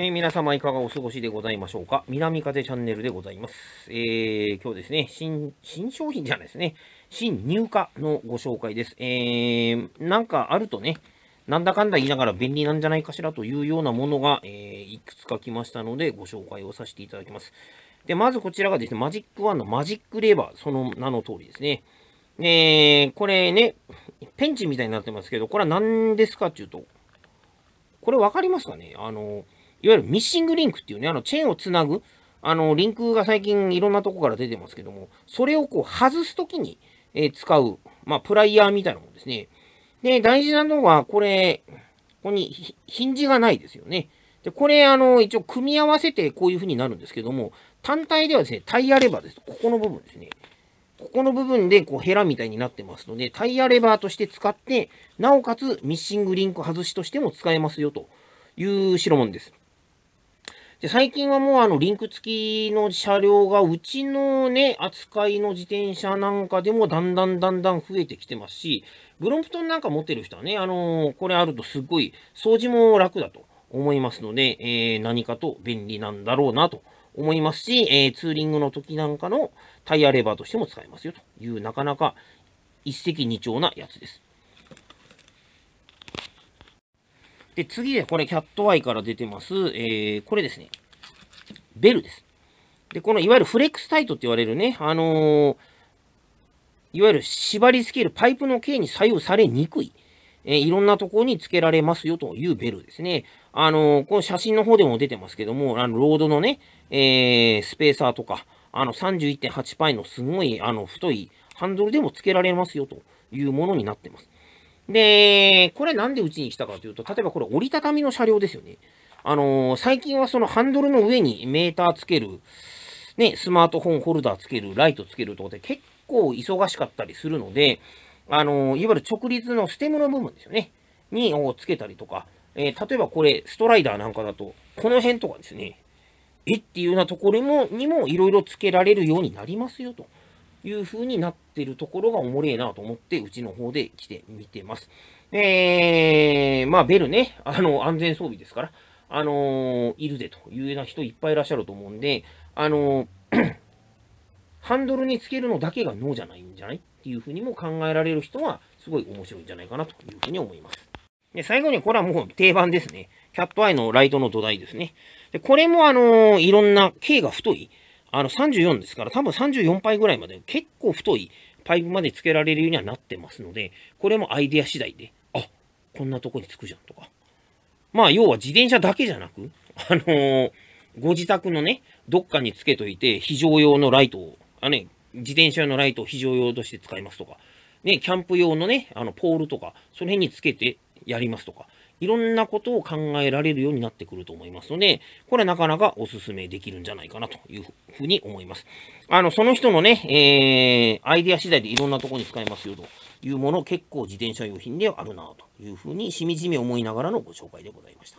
えー、皆様いかがお過ごしでございましょうか南風チャンネルでございます。えー、今日ですね、新、新商品じゃないですね。新入荷のご紹介です。えー、なんかあるとね、なんだかんだ言いながら便利なんじゃないかしらというようなものが、えー、いくつか来ましたのでご紹介をさせていただきます。で、まずこちらがですね、マジック1のマジックレバー、その名の通りですね。えー、これね、ペンチみたいになってますけど、これは何ですかっていうと、これ分かりますかねあのいわゆるミッシングリンクっていうね、あの、チェーンをつなぐ、あの、リンクが最近いろんなとこから出てますけども、それをこう、外すときに、えー、使う、まあ、プライヤーみたいなもんですね。で、大事なのは、これ、ここにヒンジがないですよね。で、これ、あの、一応組み合わせてこういう風になるんですけども、単体ではですね、タイヤレバーです。ここの部分ですね。ここの部分で、こう、ヘラみたいになってますので、タイヤレバーとして使って、なおかつ、ミッシングリンク外しとしても使えますよ、という代物です。で、最近はもうあの、リンク付きの車両が、うちのね、扱いの自転車なんかでもだんだんだんだん増えてきてますし、ブロンプトンなんか持ってる人はね、あのー、これあるとすごい掃除も楽だと思いますので、えー、何かと便利なんだろうなと思いますし、えー、ツーリングの時なんかのタイヤレバーとしても使えますよという、なかなか一石二鳥なやつです。で、次でこれ、キャットアイから出てます、えー、これですね。ベルです。で、このいわゆるフレックスタイトって言われるね、あのー、いわゆる縛り付けるパイプの径に左右されにくい、えー、いろんなところに付けられますよというベルですね。あのー、この写真の方でも出てますけども、あのロードのね、えスペーサーとか、あの31.8パイのすごいあの太いハンドルでも付けられますよというものになってます。で、これなんでうちにしたかというと、例えばこれ折りたたみの車両ですよね。あのー、最近はそのハンドルの上にメーターつける、ね、スマートフォンホルダーつける、ライトつけるとかで結構忙しかったりするので、あのー、いわゆる直立のステムの部分ですよね。に、をつけたりとか、えー、例えばこれ、ストライダーなんかだと、この辺とかですね、えっていうようなところもにもいろいろつけられるようになりますよと。いう風になってるところがおもれえなと思って、うちの方で来てみてます。えー、まあ、ベルね、あの、安全装備ですから、あのー、いるぜというような人いっぱいいらっしゃると思うんで、あのー ハンドルにつけるのだけがノーじゃないんじゃないっていうふうにも考えられる人は、すごい面白いんじゃないかなというふうに思います。で、最後にこれはもう定番ですね。キャットアイのライトの土台ですね。で、これもあのー、いろんな径が太い、あの34ですから、多分34杯ぐらいまで結構太いパイプまでつけられるようにはなってますので、これもアイデア次第で、あ、こんなとこにつくじゃんとか。まあ、要は自転車だけじゃなく、あのー、ご自宅のね、どっかにつけといて、非常用のライトを、あね、自転車用のライトを非常用として使いますとか、ね、キャンプ用のね、あの、ポールとか、その辺につけてやりますとか、いろんなことを考えられるようになってくると思いますので、これはなかなかお勧めできるんじゃないかなというふうに思います。あの、その人のね、えー、アイデア次第でいろんなとこに使えますよというもの、結構自転車用品ではあるなというふうにしみじみ思いながらのご紹介でございました。